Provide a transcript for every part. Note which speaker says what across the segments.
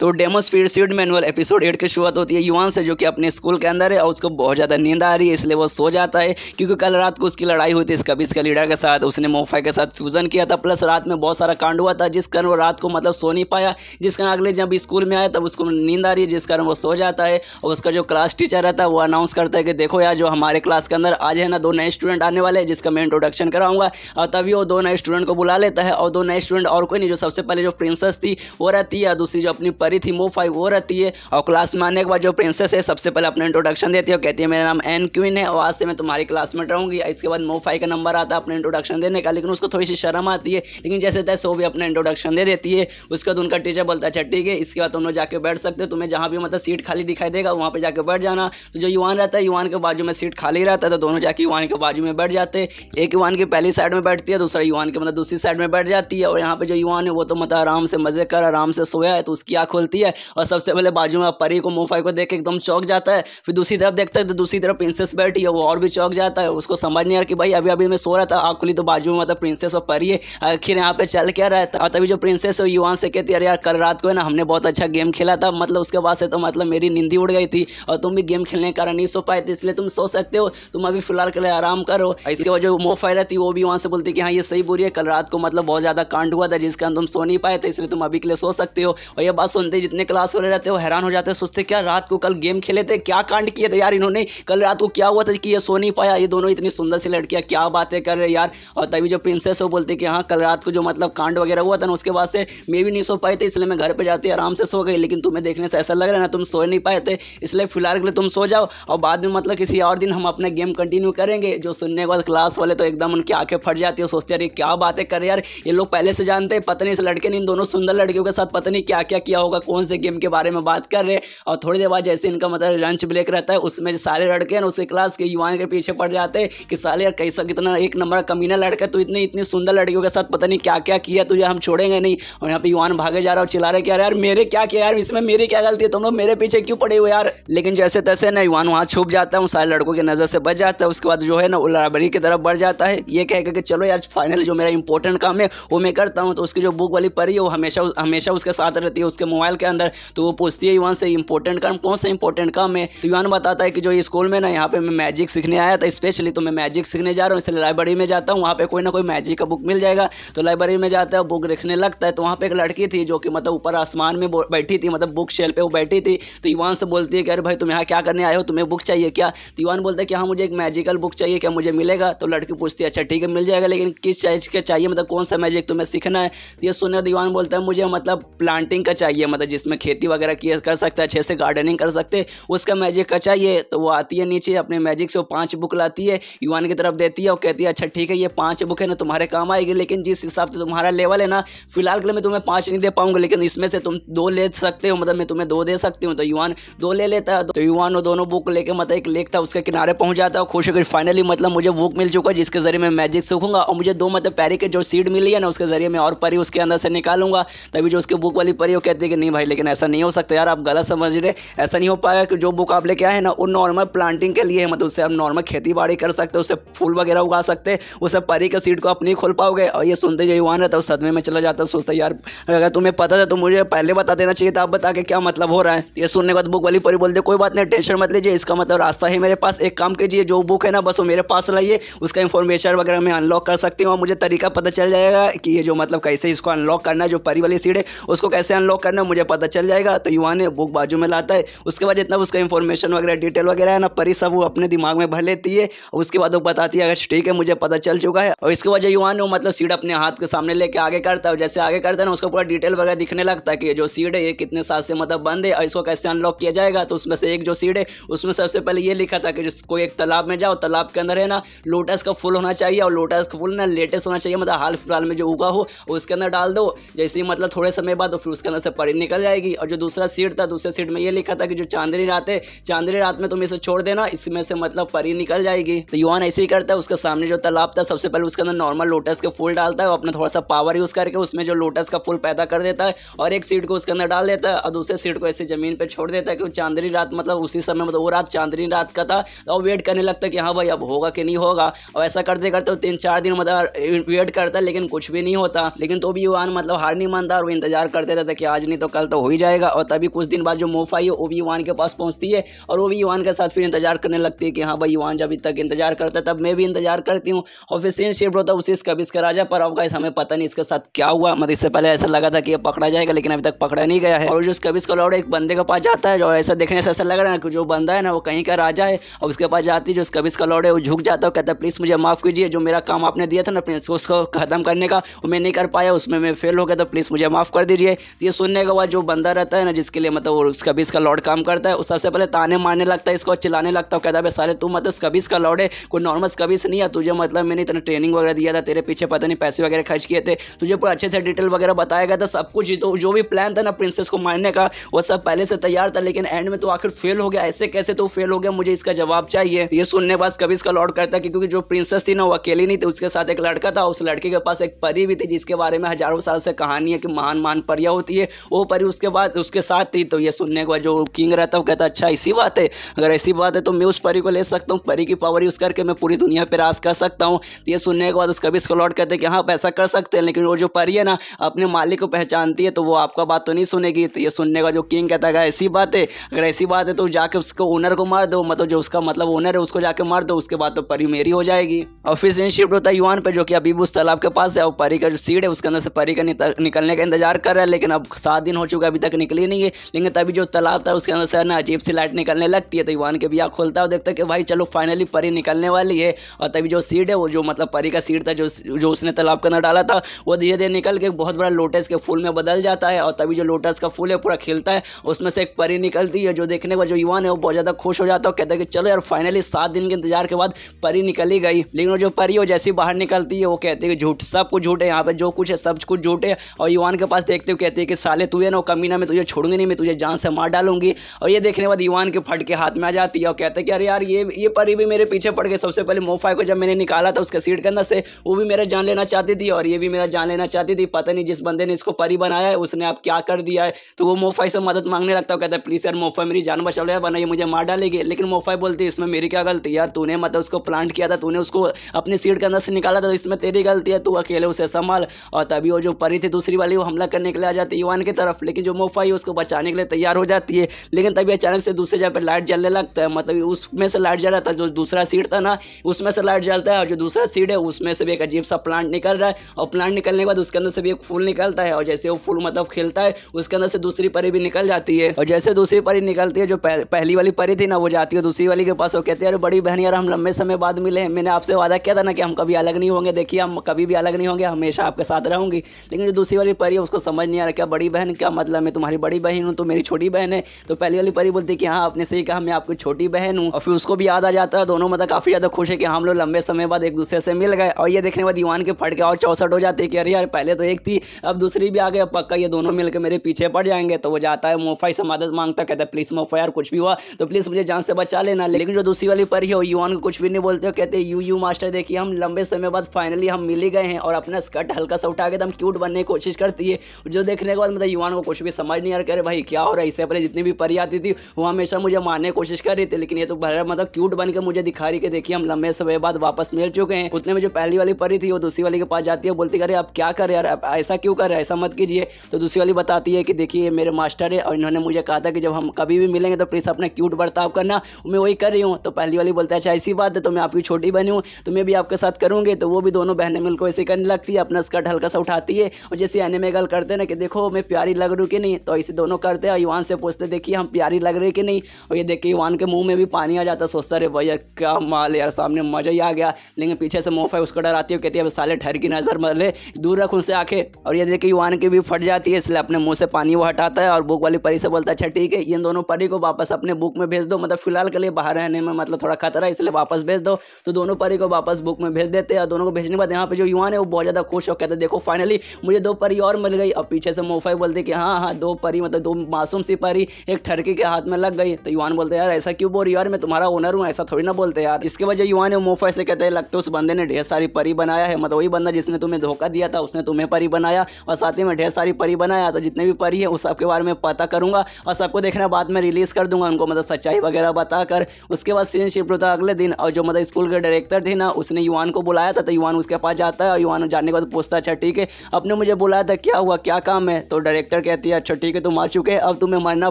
Speaker 1: तो demo speed seed manual episode eight की शुरुआत होती है युवान से जो कि अपने स्कूल के अंदर है और उसको बहुत ज़्यादा नींद आ रही है इसलिए वो सो जाता है क्योंकि कल रात को उसकी लड़ाई हुई थी इसका भी इसके लीडर के साथ उसने मोफा के साथ फ्यूज़न किया था प्लस रात में बहुत सारा कांड हुआ था जिस कारण वो रात को मतलब सो नहीं पाया जिस कारण अगले जब स्कूल में आया तब उसको नींद आ रही है जिस कारण वो सो जाता है और उसका जो क्लास टीचर रहता है वो अनाउंस करता है कि देखो यार जो हमारे क्लास के अंदर आज है ना दो नए स्टूडेंट आने वाले हैं जिसका मैं इंट्रोडक्शन कराऊंगा और तभी वो दो नए स्टूडेंट को बुला लेता है और दो नए स्टूडेंट और कोई नहीं जो सबसे पहले जो प्रिंसेस थी वो रहती है दूसरी जो अपनी परी थी वो फाइव वो रहती है और क्लास में आने के बाद जो प्रिंसेस है सबसे पहले अपना इंट्रोडक्शन देती है और कहती है मेरा नाम एन क्वीन है और आज से मैं तुम्हारी क्लास में रहूँगी इसके बाद मो फाइव का नंबर आता है अपना इंट्रोडक्शन देने का लेकिन उसको थोड़ी सी शर्म आती है लेकिन जैसे तैसे वो भी अपना इंट्रोडक्शन दे देती है उसके बाद उनका टीचर बोलता है अच्छा ठीक है इसके बाद तुम लोग जाके बैठ सकते हो तुम्हें जहाँ भी मतलब सीट खाली दिखाई देगा वहाँ पर जाकर बैठ जाना तो जो युवान रहता है युवान के बाजू में सीट खाली रहता है तो दोनों जाके युवान के बाजू में बैठ जाते हैं एक युवान की पहली साइड में बैठती है दूसरा युवान के मतलब दूसरी साइड में बैठ जाती है और यहाँ पे जो युवान है वो तो मतलब आराम से मजे कर आराम से सोया है तो उसकी आँख खोलती है और सबसे पहले बाजू में परी को मोफाई को देख एकदम चौक जाता है फिर दूसरी तरफ देखता है तो दूसरी तरफ प्रिंसेस बैठी है वो और भी चौक जाता है उसको समझ नहीं आ रहा कि भाई अभी अभी मैं सो रहा था आग खुली तो बाजू में मतलब प्रिंसेस और परी है आखिर यहाँ पे चल क्या रहा था और तो तभी जो प्रिंसेस है युवा से कहती है यार कल रात को है ना हमने बहुत अच्छा गेम खेला था मतलब उसके बाद से तो मतलब मेरी नींदी उड़ गई थी और तुम भी गेम खेलने के कारण नहीं सो पाए थे इसलिए तुम सो सकते हो तुम अभी फिलहाल के लिए आराम करो इसके बाद जो मोफाई रहती वो भी वहाँ से बोलती कि हाँ ये सही बुरी है कल रात को मतलब बहुत ज़्यादा कांड हुआ था जिसके अंदर तुम सो नहीं पाए थे इसलिए तुम अभी के लिए सो सकते हो और ये बात सुन बंदे जितने क्लास वाले रहते हो हैरान हो जाते हैं सोचते क्या रात को कल गेम खेले थे क्या कांड किए थे यार इन्होंने कल रात को क्या हुआ था कि ये सो नहीं पाया ये दोनों इतनी सुंदर सी लड़कियाँ क्या बातें कर रहे यार और तभी जो प्रिंसेस वो बोलते कि हाँ कल रात को जो मतलब कांड वगैरह हुआ था ना उसके बाद से मैं भी नहीं सो पाए थे इसलिए मैं घर पर जाती आराम से सो गई लेकिन तुम्हें देखने से ऐसा लग रहा है ना तुम सो नहीं पाए थे इसलिए फिलहाल के लिए तुम सो जाओ और बाद में मतलब किसी और दिन हम अपना गेम कंटिन्यू करेंगे जो सुनने के बाद क्लास वाले तो एकदम उनकी आंखें फट जाती है सोचते अरे क्या बातें कर रहे यार ये लोग पहले से जानते हैं पता नहीं इस लड़के ने इन दोनों सुंदर लड़कियों के साथ पता नहीं क्या क्या किया होगा होगा कौन से गेम के बारे में बात कर रहे हैं और थोड़ी देर बाद जैसे इनका मतलब लंच ब्रेक रहता है उसमें सारे लड़के हैं उसके क्लास के युवा के पीछे पड़ जाते हैं कि साले यार कैसा कितना एक नंबर कमीना लड़का तो इतनी इतनी सुंदर लड़कियों के साथ पता नहीं क्या क्या किया तुझे हम छोड़ेंगे नहीं और यहाँ पे युवान भागे जा रहा और चिल्ला रहे कि यार यार मेरे क्या किया यार इसमें मेरी क्या गलती है तुम लोग मेरे पीछे क्यों पड़े हुए यार लेकिन जैसे तैसे ना युवान वहाँ छुप जाता है उन सारे लड़कों की नज़र से बच जाता है उसके बाद जो है ना वो लाइब्रेरी की तरफ बढ़ जाता है ये कहकर कि चलो यार फाइनल जो मेरा इंपॉर्टेंट काम है वो मैं करता हूँ तो उसकी जो बुक वाली परी है वो हमेशा हमेशा उसके साथ रहती है उसके मोबाइल मोबाइल के अंदर तो वो पूछती है युवान से इंपॉर्टेंट काम कौन सा इंपॉर्टेंट काम है तो युवान बताता है कि जो स्कूल में ना यहाँ पे मैं मैजिक सीखने आया था स्पेशली तो मैं मैजिक सीखने जा रहा हूँ इसलिए लाइब्रेरी में जाता हूँ वहाँ पे कोई ना कोई मैजिक का बुक मिल जाएगा तो लाइब्रेरी में जाता है बुक देखने लगता है तो वहाँ पे एक लड़की थी जो कि मतलब ऊपर आसमान में बैठी थी मतलब बुक शेल पर वो बैठी थी तो युवान से बोलती है कि अरे भाई तुम यहाँ क्या करने आए हो तुम्हें बुक चाहिए क्या तो युवान बोलते हैं कि हाँ मुझे एक मैजिकल बुक चाहिए क्या मुझे मिलेगा तो लड़की पूछती है अच्छा ठीक है मिल जाएगा लेकिन किस चीज़ का चाहिए मतलब कौन सा मैजिक तुम्हें सीखना है तो ये सुनने युवान तो बोलता है मुझे मतलब प्लांटिंग का चाहिए मतलब मतलब जिसमें खेती वगैरह किया कर सकते अच्छे से गार्डनिंग कर सकते उसका मैजिक का चाहिए तो वो आती है नीचे अपने मैजिक से वो पाँच बुक लाती है युवान की तरफ देती है और कहती है अच्छा ठीक है ये पाँच बुक है ना तुम्हारे काम आएगी लेकिन जिस हिसाब से तुम्हारा लेवल है ना फिलहाल के लिए मैं तुम्हें पाँच नहीं दे पाऊंगा लेकिन इसमें से तुम दो ले सकते हो मतलब मैं तुम्हें दो दे सकती हूँ तो युवान दो ले लेता है तो युवान वो दोनों बुक लेके मतलब एक लेख था उसके किनारे पहुँच जाता है खुश होकर फाइनली मतलब मुझे बुक मिल चुका है जिसके जरिए मैं मैजिक सीखूंगा और मुझे दो मतलब पैरी के जो सीड मिली है ना उसके जरिए मैं और परी उसके अंदर से निकालूंगा तभी जो उसकी बुक वाली परी वो कहती है कि नहीं भाई लेकिन ऐसा नहीं हो सकता यार आप गलत समझ रहे ऐसा नहीं हो पाया कि जो मुकाबले क्या है ना वो नॉर्मल प्लांटिंग के लिए है मतलब उससे आप नॉर्मल खेती बाड़ी कर सकते हो उससे फूल वगैरह उगा सकते हैं उससे परी के सीट को आप नहीं खोल पाओगे और ये सुनते जो युवान रहता है सदमे में चला जाता है सोचता यार अगर तुम्हें पता था तो मुझे पहले बता देना चाहिए था आप बता के क्या मतलब हो रहा है ये सुनने के बाद बुक वाली परी बोलते कोई बात नहीं टेंशन मत लीजिए इसका मतलब रास्ता है मेरे पास एक काम कीजिए जो बुक है ना बस वो मेरे पास लाइए उसका इन्फॉर्मेशन वगैरह मैं अनलॉक कर सकती हूँ और मुझे तरीका पता चल जाएगा कि ये जो मतलब कैसे इसको अनलॉक करना है जो परी वाली सीट है उसको कैसे अनलॉक करना मुझे पता चल जाएगा तो युवा ने बुक बाजू में लाता है उसके बाद जितना उसका इन्फॉर्मेशन वगैरह डिटेल वगैरह है ना परी सब वो अपने दिमाग में भर लेती है और उसके बाद वो बताती है अगर ठीक है मुझे पता चल चुका है और इसके बाद जो युवा ने वो मतलब सीट अपने हाथ के सामने लेके आगे करता है जैसे आगे करता है ना उसका पूरा डिटेल वगैरह दिखने लगता है कि जो सीट है ये कितने साल से मतलब बंद है और इसको कैसे अनलॉक किया जाएगा तो उसमें से एक जो सीट है उसमें सबसे पहले ये लिखा था कि कोई एक तालाब में जाओ तालाब के अंदर है ना लोटस का फूल होना चाहिए और लोटस का फूल ना लेटेस्ट होना चाहिए मतलब हाल फिलहाल में जो उगा हो उसके अंदर डाल दो जैसे मतलब थोड़े समय बाद फिर उसके अंदर से परी निकल जाएगी और जो दूसरा सीट था दूसरे सीट में ये लिखा था कि जो चांदनी रात है चांदनी रात में तुम इसे छोड़ देना इसमें से मतलब परी निकल जाएगी तो युवान ऐसे ही करता है उसके सामने जो तालाब था सबसे पहले उसके अंदर नॉर्मल लोटस के फूल डालता है और अपना थोड़ा सा पावर यूज़ करके उसमें जो लोटस का फूल पैदा कर देता है और एक सीट को उसके अंदर डाल देता है और दूसरे सीट को ऐसे ज़मीन पर छोड़ देता है कि चांदनी रात मतलब उसी समय मतलब वो रात चांदनी रात का था और वेट करने लगता है कि हाँ भाई अब होगा कि नहीं होगा और ऐसा करते करते वो तीन चार दिन मतलब वेट करता है लेकिन कुछ भी नहीं होता लेकिन तो भी युवान मतलब हार नहीं मानता और वो इंतजार करते रहता कि आज नहीं तो तो कल तो हो ही जाएगा और तभी कुछ दिन बाद जो मोफा है वो भी युवान के पास पहुँचती है और वो भी युवान के साथ फिर इंतजार करने लगती है कि हाँ भाई युवान जब अभी तक इंतजार करता है तब मैं भी इंतजार करती हूँ और फिर सीन शिफ्ट होता तो है उसी इसका भी इसका राजा पर अब गाइस हमें पता नहीं इसके साथ क्या हुआ मतलब इससे पहले ऐसा लगा था कि यह पकड़ा जाएगा लेकिन अभी तक पकड़ा नहीं गया है और जो इसका इसका लौड़ा एक बंदे के पास जाता है जो ऐसा देखने से ऐसा लग रहा है कि जो बंदा है ना वो कहीं का राजा है और उसके पास जाती है जो इसका इसका है वो झुक जाता है और कहता है प्लीज़ मुझे माफ़ कीजिए जो मेरा काम आपने दिया था ना अपने उसको खत्म करने का वो मैं नहीं कर पाया उसमें मैं फेल हो गया तो प्लीज़ मुझे माफ़ कर दीजिए तो ये सुनने का हुआ जो बंदा रहता है ना जिसके लिए मतलब वो उसका का लॉर्ड काम करता है उस सबसे पहले ताने मारने लगता है इसको चिल्लाने लगता है कहता है सारे तू मतलब उसका भी इसका लॉर्ड है कोई नॉर्मल कबीस नहीं है तुझे मतलब मैंने इतना ट्रेनिंग वगैरह दिया था तेरे पीछे पता नहीं पैसे वगैरह खर्च किए थे तुझे पूरा अच्छे से डिटेल वगैरह बताया गया था सब कुछ जो भी प्लान था ना प्रिंसेस को मारने का वो सब पहले से तैयार था लेकिन एंड में तो आखिर फेल हो गया ऐसे कैसे तो फेल हो गया मुझे इसका जवाब चाहिए ये सुनने बाद कभी इसका लॉर्ड करता है क्योंकि जो प्रिंसेस थी ना वो अकेली नहीं थी उसके साथ एक लड़का था उस लड़के के पास एक परी भी थी जिसके बारे में हजारों साल से कहानी है कि महान महान परिया होती है वो पर ही उसके बाद उसके साथ ही तो ये सुनने के बाद जो किंग रहता है वो कहता अच्छा ऐसी बात है अगर ऐसी बात है तो मैं उस परी को ले सकता हूँ परी की पावर यूज़ करके मैं पूरी दुनिया पर राज कर सकता हूँ तो ये सुनने के बाद उसका भी स्कलॉट कहते हैं कि हाँ पैसा कर सकते हैं लेकिन वो जो परी है ना अपने मालिक को पहचानती है तो वो आपका बात तो नहीं सुनेगी तो ये सुनने का जो किंग कहता है ऐसी बात है अगर ऐसी बात है तो जाके उसको ओनर को मार दो मतलब जो उसका मतलब ओनर है उसको जाके मार दो उसके बाद तो परी मेरी हो जाएगी और फिर शिफ्ट होता है युवान पर जो कि अभी उस तालाब के पास है और परी का जो सीड है उसके अंदर से परी का निकलने का इंतजार कर रहा है लेकिन अब सात दिन दिन हो चुका है अभी तक निकली नहीं है लेकिन तभी जो तालाब था उसके अंदर से ना अजीब सी लाइट निकलने लगती है तो युवान के भैया खोलता है देखता है कि भाई चलो फाइनली परी निकलने वाली है और तभी जो सीड है वो जो मतलब परी का सीड था जो जो उसने तालाब के अंदर डाला था वो धीरे धीरे निकल के बहुत बड़ा लोटस के फूल में बदल जाता है और तभी जो लोटस का फूल है पूरा खिलता है उसमें से एक परी निकलती है जो देखने का जो युवान है वो बहुत ज़्यादा खुश हो जाता है कहता है कि चलो यार फाइनली सात दिन के इंतजार के बाद परी निकली गई लेकिन जो परी वो जैसी बाहर निकलती है वो कहती है कि झूठ सब कुछ झूठ है यहाँ पर जो कुछ है सब कुछ झूठ है और युवान के पास देखते हुए कहती है कि साले तू बेवकूफ़ी ना कमीना मैं तुझे छोड़ूंगी नहीं मैं तुझे जान से मार डालूंगी और ये देखने के बाद ईवान के फट के हाथ में आ जाती है और कहते हैं कि अरे यार ये ये परी भी मेरे पीछे पड़ गए सबसे पहले मोफाई को जब मैंने निकाला था उसके सीट के अंदर से वो भी मेरा जान लेना चाहती थी और ये भी मेरा जान लेना चाहती थी पता नहीं जिस बंदे ने इसको परी बनाया है उसने अब क्या कर दिया है तो वो मोफाई से मदद मांगने लगता है कहता है प्लीज़ यार मोफाई मेरी जान बचा लिया बना ये मुझे मार डालेगी लेकिन मोफाई बोलती है इसमें मेरी क्या गलती यार तूने मतलब उसको प्लांट किया था तूने उसको अपनी सीट के अंदर से निकाला था तो इसमें तेरी गलती है तू अकेले उसे संभाल और तभी वो जो परी थी दूसरी वाली वो हमला करने के लिए आ जाती है ईवान की तरफ खिलाफ लेकिन जो मोफाई है उसको बचाने के लिए तैयार हो जाती है लेकिन तभी अचानक से दूसरे जगह पर लाइट जलने लगता है मतलब उसमें से लाइट जला था जो दूसरा सीट था ना उसमें से लाइट जलता है और जो दूसरा सीट है उसमें से भी एक अजीब सा प्लांट निकल रहा है और प्लांट निकलने के बाद उसके अंदर से भी एक फूल निकलता है और जैसे वो फूल मतलब खिलता है उसके अंदर से दूसरी परी भी निकल जाती है और जैसे दूसरी परी निकलती है जो पहली वाली परी थी ना वो जाती है दूसरी वाली के पास वो कहते हैं अरे बड़ी बहन यार हम लंबे समय बाद मिले मैंने आपसे वादा किया था ना कि हम कभी अलग नहीं होंगे देखिए हम कभी भी अलग नहीं होंगे हमेशा आपके साथ रहूंगी लेकिन जो दूसरी वाली परी है उसको समझ नहीं आ रहा क्या बड़ी बहन क्या क्या मतलब मैं तुम्हारी बड़ी बहन हूँ तो मेरी छोटी बहन है तो पहली वाली परी बोलती है कि हाँ आपने सही कहा मैं आपकी छोटी बहन हूँ और फिर उसको भी याद आ जाता है दोनों मतलब काफ़ी ज़्यादा खुश है कि हम लोग लंबे समय बाद एक दूसरे से मिल गए और ये देखने के बाद दीवान के फट के और चौसठ हो जाते हैं कि अरे यार पहले तो एक थी अब दूसरी भी आ गई पक्का ये दोनों मिलकर मेरे पीछे पड़ जाएंगे तो वो जाता है मोफाई से मदद मांगता कहता है प्लीज़ मोफा यार कुछ भी हुआ तो प्लीज़ मुझे जान से बचा लेना लेकिन जो दूसरी वाली परी है वो युवान को कुछ भी नहीं बोलते कहते यू यू मास्टर देखिए हम लंबे समय बाद फाइनली हम मिल गए हैं और अपना स्कर्ट हल्का सा उठा के एकदम क्यूट बनने की कोशिश करती है जो देखने के बाद मतलब युवान मुसलमान को कुछ भी समझ नहीं आ रहा कह रहे भाई क्या हो रहा है इससे पहले जितनी भी परी आती थी वो हमेशा मुझे मारने की कोशिश कर रही थी लेकिन ये तो भर मतलब क्यूट बन के मुझे दिखा रही है देखिए हम लंबे समय बाद वापस मिल चुके हैं उतने में जो पहली वाली परी थी वो दूसरी वाली के पास जाती है बोलती अरे आप क्या कर यार ऐसा क्यों कर रहे ऐसा मत कीजिए तो दूसरी वाली बताती है कि देखिए मेरे मास्टर है और इन्होंने मुझे कहा था कि जब हम कभी भी मिलेंगे तो प्लीज़ अपना क्यूट बर्ताव करना मैं वही कर रही हूँ तो पहली वाली बोलता है अच्छा ऐसी बात है तो मैं आपकी छोटी बनी हूँ तो मैं भी आपके साथ करूँगी तो वो भी दोनों बहनें मिलकर ऐसे करने लगती है अपना स्कर्ट हल्का सा उठाती है और जैसे एनिमे गल करते ना कि देखो मैं प्यारी प्यारी लग रही कि नहीं तो ऐसे दोनों करते हैं युवान से पूछते देखिए हम प्यारी लग रही कि नहीं और ये देखिए युवान के मुंह में भी पानी आ जाता सोचता अरे भैया क्या माल यार सामने मज़ा ही आ गया लेकिन पीछे से मोफ है उसको आती है कहती है साले ठहर की नज़र मले दूर रख उनसे आंखें और ये देखिए युवान की भी फट जाती है इसलिए अपने मुँह से पानी वो हटाता है और बुक वाली परी से बोलता अच्छा ठीक है इन दोनों परी को वापस अपने बुक में भेज दो मतलब फिलहाल के लिए बाहर रहने में मतलब थोड़ा खतरा है इसलिए वापस भेज दो तो दोनों परी को वापस बुक में भेज देते हैं दोनों को भेजने के बाद यहाँ पे जो युवान है वो बहुत ज़्यादा खुश हो कहते देखो फाइनली मुझे दो परी और मिल गई अब पीछे से मोफाई बोलते कि हाँ हाँ दो परी मतलब दो मासूम सी परी एक ठरकी के हाथ में लग गई तो युवान बोलते यार ऐसा क्यों बोल यार मैं तुम्हारा ओनर हूँ ऐसा थोड़ी ना बोलते यार इसके वजह युवान है मुँह से कहते हैं लगते उस बंदे ने ढेर सारी परी बनाया है मतलब वही बंदा जिसने तुम्हें धोखा दिया था उसने तुम्हें परी बनाया और साथ ही में ढेर सारी परी बनाया तो जितने भी परी है उस सबके बारे में पता करूंगा और सबको देखना बाद में रिलीज कर दूंगा उनको मतलब सच्चाई वगैरह बताकर उसके बाद सीन शिफ्ट होता अगले दिन और जो मतलब स्कूल के डायरेक्टर थे ना उसने युवान को बुलाया था तो युवान उसके पास जाता है और युवान जाने के बाद पूछता अच्छा ठीक है अपने मुझे बुलाया था क्या हुआ क्या काम है तो डायरेक्टर सिस्टर कहती है अच्छा ठीक है तुम आ चुके अब तुम्हें मानना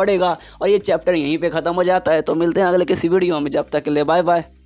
Speaker 1: पड़ेगा और ये चैप्टर यहीं पर ख़त्म हो जाता है तो मिलते हैं अगले किसी वीडियो में जब तक के लिए बाय बाय